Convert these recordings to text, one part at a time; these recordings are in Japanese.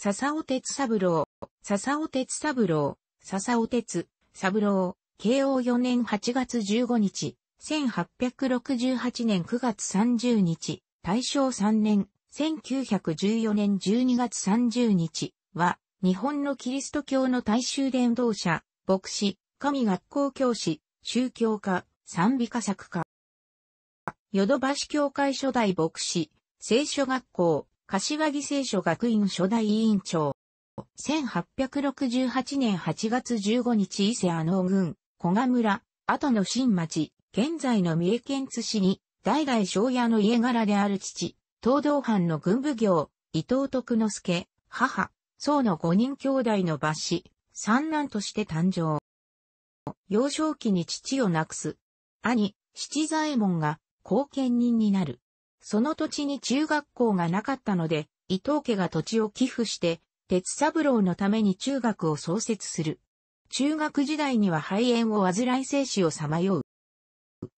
笹尾哲三郎、笹尾哲三郎、笹尾哲、三郎、慶応4年8月15日、1868年9月30日、大正3年、1914年12月30日は、日本のキリスト教の大衆伝道者、牧師、神学校教師、宗教家、賛美歌作家。ヨドバシ教会初代牧師、聖書学校、柏木聖書学院初代委員長。1868年8月15日伊勢阿能郡、小賀村、後の新町、現在の三重県津市に、代々庄屋の家柄である父、東道藩の軍部業、伊藤徳之助、母、宋の五人兄弟の抜子、三男として誕生。幼少期に父を亡くす。兄、七左衛門が後見人になる。その土地に中学校がなかったので、伊藤家が土地を寄付して、鉄三郎のために中学を創設する。中学時代には肺炎を患い生死をさまよう。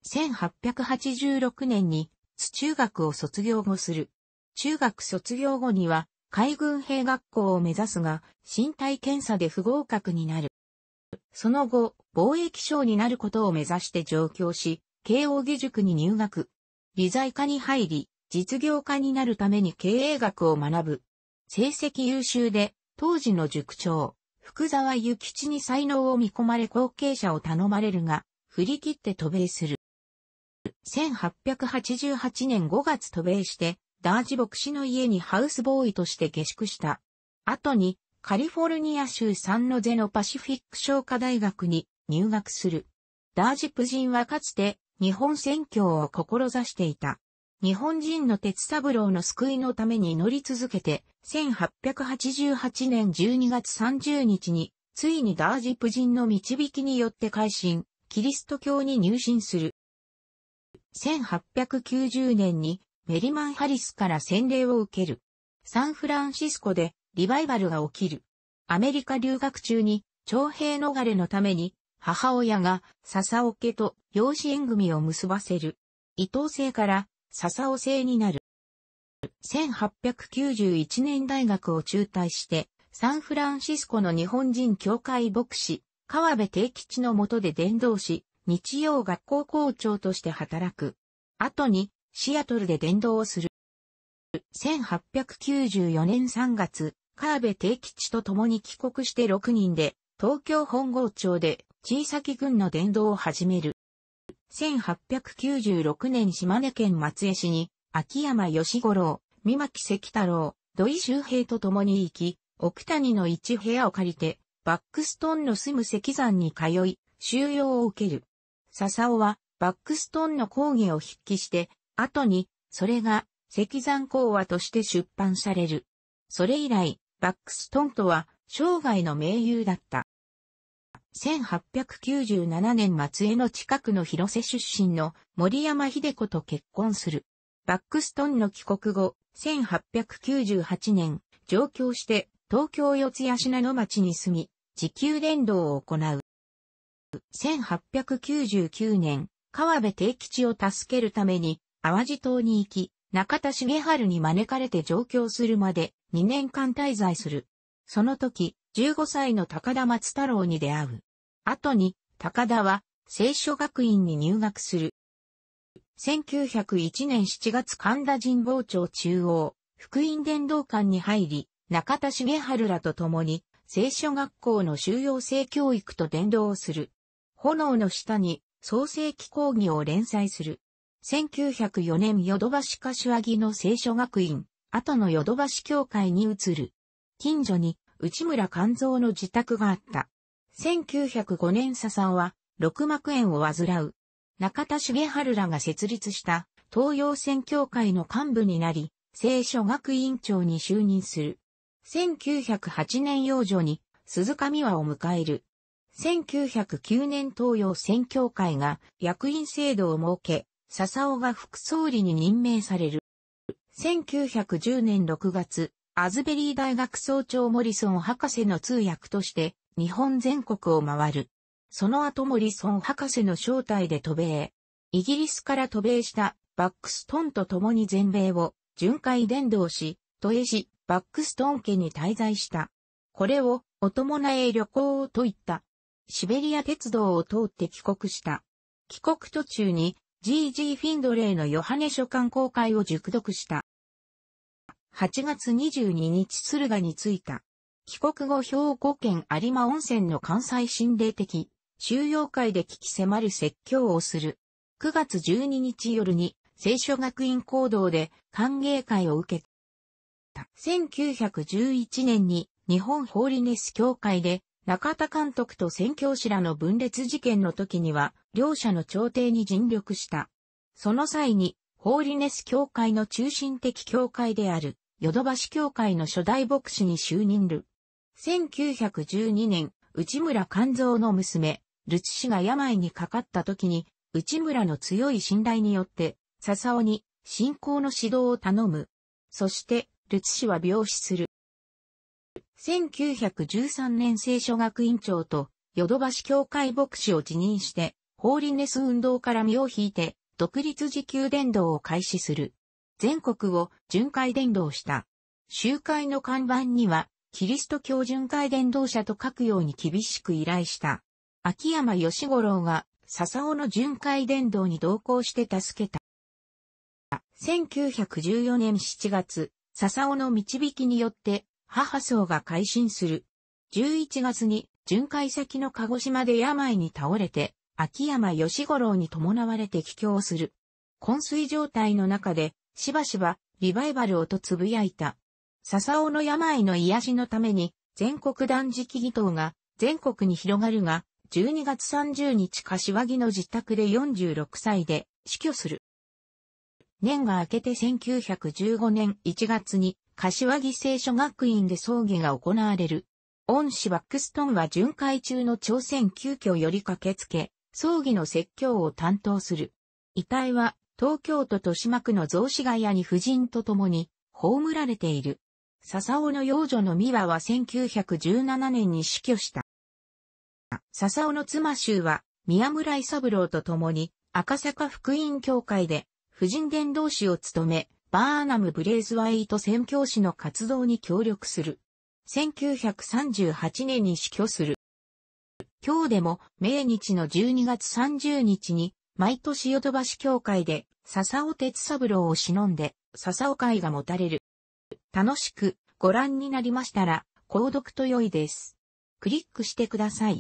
1886年に、津中学を卒業後する。中学卒業後には、海軍兵学校を目指すが、身体検査で不合格になる。その後、貿易省になることを目指して上京し、慶応義塾に入学。理財科に入り、実業家になるために経営学を学ぶ。成績優秀で、当時の塾長、福沢諭吉に才能を見込まれ後継者を頼まれるが、振り切って渡米する。1888年5月渡米して、ダージ牧師の家にハウスボーイとして下宿した。後に、カリフォルニア州サンノゼのパシフィック商科大学に入学する。ダージプ人はかつて日本宣教を志していた。日本人の鉄三郎の救いのために乗り続けて、1888年12月30日に、ついにダージプ人の導きによって改心、キリスト教に入信する。1890年にメリマン・ハリスから洗礼を受ける。サンフランシスコでリバイバルが起きる。アメリカ留学中に徴兵逃れのために母親が笹桶と養子縁組を結ばせる。伊藤姓から笹尾姓になる。1891年大学を中退して、サンフランシスコの日本人協会牧師、川辺定吉の下で伝道し、日曜学校校長として働く。後に、シアトルで伝道をする。1894年3月、川辺定吉と共に帰国して6人で、東京本郷町で小崎軍の伝道を始める。1896年島根県松江市に、秋山義五郎、三巻関太郎、土井周平と共に行き、奥谷の一部屋を借りて、バックストンの住む石山に通い、収容を受ける。笹尾は、バックストンの講義を筆記して、後に、それが、石山講話として出版される。それ以来、バックストンとは、生涯の盟友だった。1897年末江の近くの広瀬出身の森山秀子と結婚する。バックストンの帰国後、1898年、上京して東京四谷品の町に住み、時給伝道を行う。1899年、川辺定吉を助けるために、淡路島に行き、中田茂春に招かれて上京するまで2年間滞在する。その時、15歳の高田松太郎に出会う。後に、高田は、聖書学院に入学する。1901年7月神田神保町中央、福音伝道館に入り、中田茂春らと共に、聖書学校の修養性教育と伝道をする。炎の下に、創世記講義を連載する。1904年ヨドバシ柏木の聖書学院、後のヨドバシ教会に移る。近所に内村勘蔵の自宅があった。1905年笹尾は、六幕園を患う。中田重春らが設立した東洋選協会の幹部になり、聖書学院長に就任する。1908年幼女に鈴上和を迎える。1909年東洋選協会が役員制度を設け、笹尾が副総理に任命される。1910年6月、アズベリー大学総長モリソン博士の通訳として日本全国を回る。その後モリソン博士の招待で渡米。イギリスから渡米したバックストンと共に全米を巡回伝道し、都営し、バックストン家に滞在した。これをおなえ旅行と言った。シベリア鉄道を通って帰国した。帰国途中に G.G. フィンドレーのヨハネ書簡公開を熟読した。8月22日敦賀に着いた。帰国後兵庫県有馬温泉の関西心霊的、収容会で聞き迫る説教をする。9月12日夜に、聖書学院講堂で歓迎会を受けた。1911年に日本ホーリネス協会で中田監督と宣教師らの分裂事件の時には、両者の調停に尽力した。その際に、ホーリネス教会の中心的教会である、ヨドバシ教会の初代牧師に就任る。1912年、内村勘蔵の娘、ルチ氏が病にかかった時に、内村の強い信頼によって、笹尾に信仰の指導を頼む。そして、ルチ氏は病死する。1913年聖書学院長と、ヨドバシ教会牧師を辞任して、ホーリネス運動から身を引いて、独立自給伝道を開始する。全国を巡回伝道した。集会の看板には、キリスト教巡回伝道者と書くように厳しく依頼した。秋山義五郎が、笹尾の巡回伝道に同行して助けた。1914年7月、笹尾の導きによって、母層が改心する。11月に、巡回先の鹿児島で病に倒れて、秋山義五郎に伴われて帰郷する。昏睡状態の中で、しばしばリバイバルをとつぶやいた。笹尾の病の癒しのために、全国断食祈祷が全国に広がるが、12月30日柏木の自宅で46歳で死去する。年が明けて1915年1月に柏木聖書学院で葬儀が行われる。恩師バックストンは巡回中の朝鮮急遽より駆けつけ、葬儀の説教を担当する。遺体は東京都豊島区の雑司ヶ谷に夫人と共に葬られている。笹尾の幼女の美和は1917年に死去した。笹尾の妻衆は宮村伊三郎と共に赤坂福音教会で夫人伝道師を務め、バーナム・ブレイズワイト宣教師の活動に協力する。1938年に死去する。今日でも、明日の12月30日に、毎年ヨドバシ協会で、笹尾哲三郎を忍んで、笹尾会が持たれる。楽しくご覧になりましたら、購読と良いです。クリックしてください。